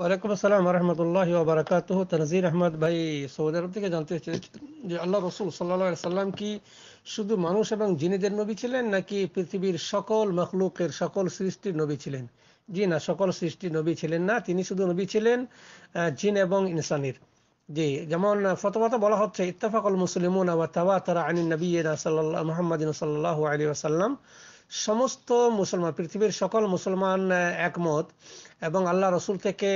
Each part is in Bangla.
ওয়ালাইকুম আসসালাম রহমতুল্লাহ বারাকাত তানজির আহমদ ভাই সৌদি আরব থেকে জানতে যে আল্লাহ রসুল সাল্লাহ সাল্লাম কি শুধু মানুষ এবং জিনেদের নবী ছিলেন নাকি পৃথিবীর সকল মখলুকের সকল সৃষ্টির নবী ছিলেন জি না সকল সৃষ্টির নবী ছিলেন না তিনি শুধু নবী ছিলেন জিন এবং ইনসানির জি যেমন ফতোয়াতে বলা হচ্ছে ইত্তফাকুল মুসলিমুন ওয়া তাওয়াতারা আনিন নবিয়িনা সাল্লাল্লাহু মুহাম্মাদিন সাল্লাল্লাহু আলাইহি ওয়াসাল্লাম সমস্ত মুসলমান পৃথিবীর সকল মুসলমান একমত এবং আল্লাহ রসুল থেকে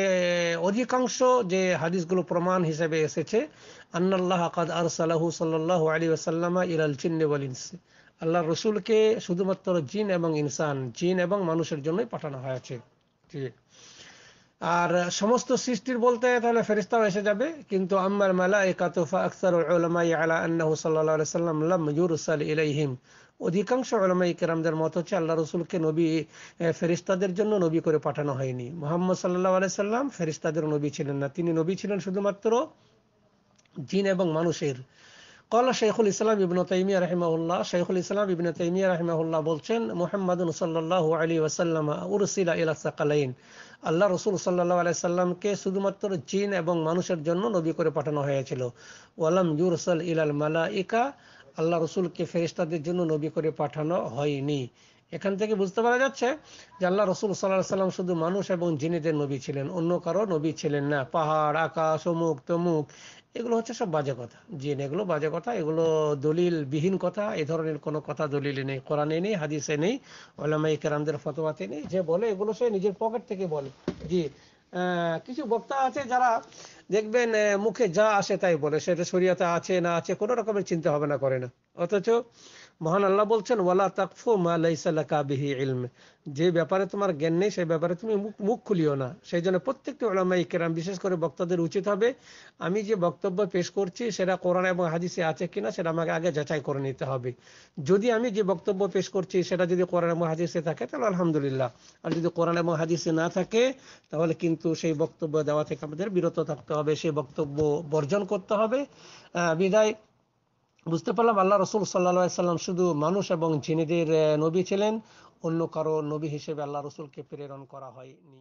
অধিকাংশ যে হাদিসগুলো প্রমাণ হিসেবে এসেছে আন্নাল্লাহ কাদ আর সালাহু সাল্লাহ আলী আসাল্লামা ইরাল চিন্নে বলিনস আল্লাহ রসুলকে শুধুমাত্র জিন এবং ইনসান জিন এবং মানুষের জন্যই পাঠানো হয়েছে জি আর সমস্ত সৃষ্টির বলতে তাহলে ফেরিস্তাও এসে যাবে কিন্তু আম্মার মালা এ কাতুফা আকসার ওলামাই আলা আন্নাহু সাল্লাহ সাল্লাম লাম ইলাইহিম অধিকাংশ আলমাই কেরামদের মত হচ্ছে আল্লাহ রসুলকে নবী ফেরিস্তাদের জন্য নবী করে পাঠানো হয়নি মোহাম্মদ সাল্লাহ আলাই সাল্লাম ফেরিস্তাদের নবী ছিলেন না তিনি নবী ছিলেন শুধুমাত্র জিন এবং মানুষের কলা শেখুল ইসলাম তাইমিয়া শেখুল ইসলাম তাইমিয়া বলছেন সাল্লাহ আলী ওয়াসাল্লাম উরসিলা ইলা সাকালাইন আল্লাহ রসুল সাল্লাহ আলাই সাল্লামকে শুধুমাত্র জিন এবং মানুষের জন্য নবী করে পাঠানো হয়েছিল ওয়ালাম ইউরসাল ইলাল ইকা আল্লাহ রসুলকে ফেরিস্তাদের জন্য নবী করে পাঠানো হয়নি এখান থেকে বুঝতে পারা যাচ্ছে যে আল্লাহ রসুল সাল্লাহ সাল্লাম শুধু মানুষ এবং জিনেদের নবী ছিলেন অন্য কারো নবী ছিলেন না পাহাড় আকাশ অমুক তমুক এগুলো হচ্ছে সব বাজে কথা জিন এগুলো বাজে কথা এগুলো দলিল বিহীন কথা এ ধরনের কোনো কথা দলিল নেই কোরআনে নেই হাদিসে নেই ওলামাই কেরামদের ফতোয়াতে নেই যে বলে এগুলো সে নিজের পকেট থেকে বলে জি কিছু বক্তা আছে যারা দেখবেন মুখে যা আসে তাই বলে সেটা শরীয়তে আছে না আছে কোনো রকমের চিন্তা হবে না করে না অথচ মহান আল্লাহ বলছেন ওয়ালা তাকফু মা লাইসাল্লা যে ব্যাপারে তোমার জ্ঞান নেই সেই ব্যাপারে তুমি মুখ মুখ খুলিও না সেই জন্য প্রত্যেকটি ওলামা ইকেরাম বিশেষ করে বক্তাদের উচিত হবে আমি যে বক্তব্য পেশ করছি সেটা কোরআন এবং হাদিসে আছে কিনা সেটা আমাকে আগে যাচাই করে নিতে হবে যদি আমি যে বক্তব্য পেশ করছি সেটা যদি কোরআন এবং হাদিসে থাকে তাহলে আলহামদুলিল্লাহ আর যদি কোরআন এবং হাদিসে না থাকে তাহলে কিন্তু সেই বক্তব্য দেওয়া থেকে আমাদের বিরত থাকতে হবে সে বক্তব্য বর্জন করতে হবে বিদায় বুঝতে পারলাম আল্লাহ রসুল সাল্লা সাল্লাম শুধু মানুষ এবং জিনেদের নবী ছিলেন অন্য কারো নবী হিসেবে আল্লাহ রসুলকে প্রেরণ করা হয়নি